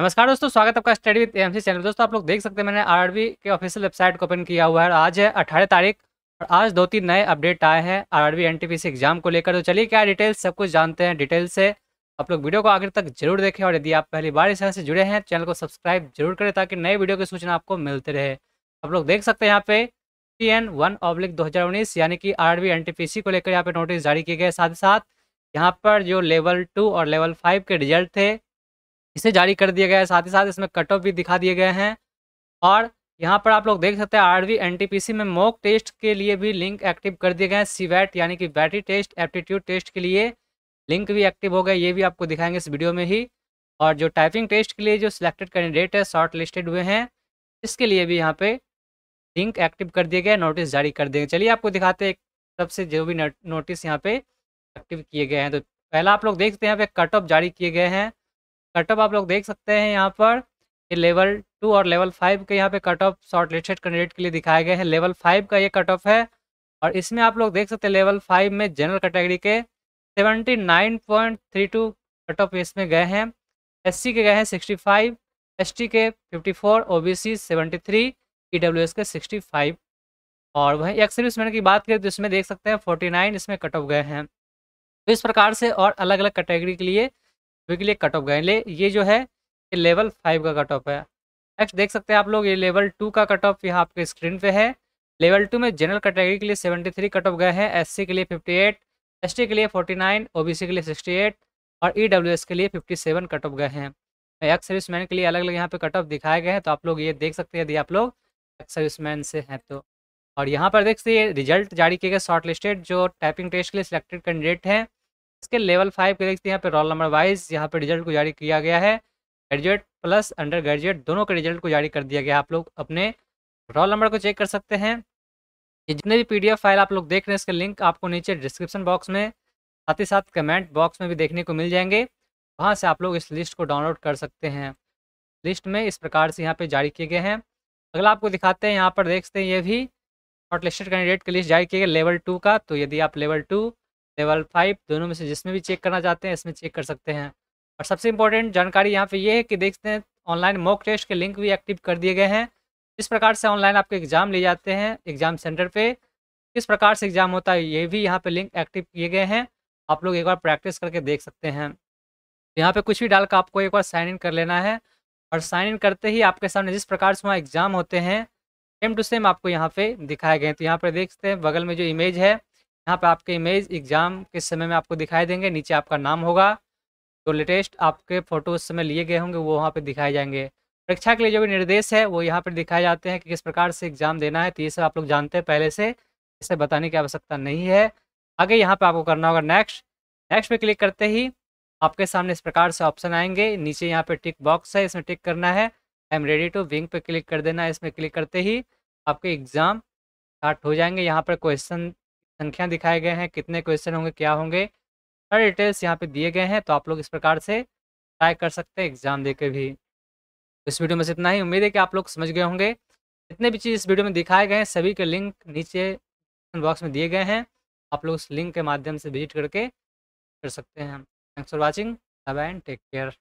नमस्कार दोस्तों स्वागत आपका स्टडी विद एमसी चैनल दोस्तों आप लोग देख सकते हैं मैंने आरआरबी के ऑफिशियल वेबसाइट को ओपन किया हुआ है आज है अठारह तारीख और आज दो तीन नए अपडेट आए हैं आरआरबी एनटीपीसी एग्जाम को लेकर तो चलिए क्या डिटेल्स सब कुछ जानते हैं डिटेल से आप लोग वीडियो को आखिर तक जरूर देखें और यदि आप पहली बार इस तरह से जुड़े हैं चैनल को सब्सक्राइब जरूर करें ताकि नए वीडियो की सूचना आपको मिलते रहे आप लोग देख सकते हैं यहाँ पे टी एन वन ऑब्लिक दो यानी कि आर सी को लेकर यहाँ पे नोटिस जारी किए गए साथ ही साथ यहाँ पर जो लेवल टू और लेवल फाइव के रिजल्ट थे इसे जारी कर दिया गया है साथ ही साथ इसमें कट ऑफ भी दिखा दिए गए हैं और यहाँ पर आप लोग देख सकते हैं आरवी एनटीपीसी में मॉक टेस्ट के लिए भी लिंक एक्टिव कर दिए गए हैं सीवेट यानी कि बैटरी टेस्ट एप्टीट्यूड टेस्ट के लिए लिंक भी एक्टिव हो गए ये भी आपको दिखाएंगे इस वीडियो में ही और जो टाइपिंग टेस्ट के लिए जो सिलेक्टेड कैंडिडेट है शॉर्ट लिस्टेड हुए हैं इसके लिए भी यहाँ पे लिंक एक्टिव कर दिए गए नोटिस जारी कर दिए चलिए आपको दिखाते हैं सबसे जो भी नोटिस यहाँ पे एक्टिव किए गए हैं तो पहला आप लोग देखते हैं यहाँ पे कट ऑफ जारी किए गए हैं कट ऑफ आप लोग देख सकते हैं यहाँ पर ये लेवल टू और लेवल फाइव के यहाँ पे cut off shortlisted candidate के लिए दिखाए गए हैं लेवल फाइव का ये कट ऑफ है और इसमें आप लोग देख सकते हैं लेवल फाइव में जनरल कैटेगरी के seventy nine point three two cut off इसमें गए हैं एस के गए हैं सिक्सटी फाइव एस के fifty four O B C seventy three E W S के सिक्सटी फाइव और वहीं एक्स सर्विसमैन की बात करें तो इसमें देख सकते हैं फोर्टी नाइन इसमें कट ऑफ गए हैं तो इस प्रकार से और अलग अलग कैटेगरी के लिए के लिए कट ऑफ गए ले ये जो है ये लेवल फाइव का कट ऑफ है नेक्स्ट देख सकते हैं आप लोग ये लेवल टू का कट ऑफ यहाँ आपके स्क्रीन पे है लेवल टू में जनरल कैटेगरी के लिए सेवेंटी थ्री कट ऑफ गए हैं एससी के लिए फिफ्टी एट एस के लिए फोर्टी नाइन ओ के लिए सिक्सटी एट और ई e के लिए फिफ्टी सेवन कट ऑफ गए हैं एक्स सर्विस मैन के लिए अलग अलग यहाँ पे कट ऑफ दिखाए गए हैं तो आप लोग ये देख सकते हैं यदि आप लोग एक्स सर्विस मैन से हैं तो और यहाँ पर देख सकते रिजल्ट जारी किए गए शॉर्ट लिस्टेड जो टाइपिंग टेस्ट के लिए सिलेक्टेड कैंडिडेट हैं इसके लेवल फाइव के देखते हैं यहाँ पे रोल नंबर वाइज यहाँ पे रिजल्ट को जारी किया गया है ग्रेजुएट प्लस अंडर ग्रेजुएट दोनों के रिजल्ट को जारी कर दिया गया आप लोग अपने रोल नंबर को चेक कर सकते हैं ये जितने भी पीडीएफ फाइल आप लोग देख रहे हैं इसके लिंक आपको नीचे डिस्क्रिप्शन बॉक्स में साथ ही साथ कमेंट बॉक्स में भी देखने को मिल जाएंगे वहाँ से आप लोग इस लिस्ट को डाउनलोड कर सकते हैं लिस्ट में इस प्रकार से यहाँ पे जारी किए गए हैं अगला आपको दिखाते हैं यहाँ पर देखते हैं ये भी शॉर्ट लिस्टेड कैंडिडेट की लिस्ट जारी किए गए लेवल टू का तो यदि आप लेवल टू लेवल फाइव दोनों में से जिसमें भी चेक करना चाहते हैं इसमें चेक कर सकते हैं और सबसे इम्पोर्टेंट जानकारी यहाँ पे ये है कि देखते हैं ऑनलाइन मॉक टेस्ट के लिंक भी एक्टिव कर दिए गए हैं किस प्रकार से ऑनलाइन आपके एग्ज़ाम ले जाते हैं एग्ज़ाम सेंटर पे किस प्रकार से एग्ज़ाम होता है ये भी यहाँ पे लिंक एक्टिव किए गए हैं आप लोग एक बार प्रैक्टिस करके देख सकते हैं यहाँ पे कुछ भी डाल कर आपको एक बार साइन इन कर लेना है और साइन इन करते ही आपके सामने जिस प्रकार से वहाँ एग्ज़ाम होते हैं सेम टू सेम आपको यहाँ पे दिखाए गए हैं तो यहाँ पर देखते हैं बगल में जो इमेज है यहाँ पे आपके इमेज एग्ज़ाम के समय में आपको दिखाई देंगे नीचे आपका नाम होगा जो तो लेटेस्ट आपके फ़ोटो उस समय लिए गए होंगे वो वहाँ पर दिखाए जाएंगे परीक्षा के लिए जो भी निर्देश है वो यहाँ पर दिखाए जाते हैं कि किस प्रकार से एग्ज़ाम देना है तो ये सब आप लोग जानते हैं पहले से इसे बताने की आवश्यकता नहीं है आगे यहाँ पर आपको करना होगा नेक्स्ट नेक्स्ट पर क्लिक करते ही आपके सामने इस प्रकार से ऑप्शन आएंगे नीचे यहाँ पे टिक बॉक्स है इसमें टिक करना है आई एम रेडी टू विंग पे क्लिक कर देना है इसमें क्लिक करते ही आपके एग्ज़ाम स्टार्ट हो जाएंगे यहाँ पर क्वेश्चन संख्या दिखाए गए हैं कितने क्वेश्चन होंगे क्या होंगे सारे डिटेल्स यहाँ पे दिए गए हैं तो आप लोग इस प्रकार से ट्राई कर सकते हैं एग्जाम दे भी तो इस वीडियो में इतना ही उम्मीद है कि आप लोग समझ गए होंगे जितने भी चीज़ इस वीडियो में दिखाए गए हैं सभी के लिंक नीचे बॉक्स में दिए गए हैं आप लोग उस लिंक के माध्यम से विजिट करके कर सकते हैं thanks for watching bye and take care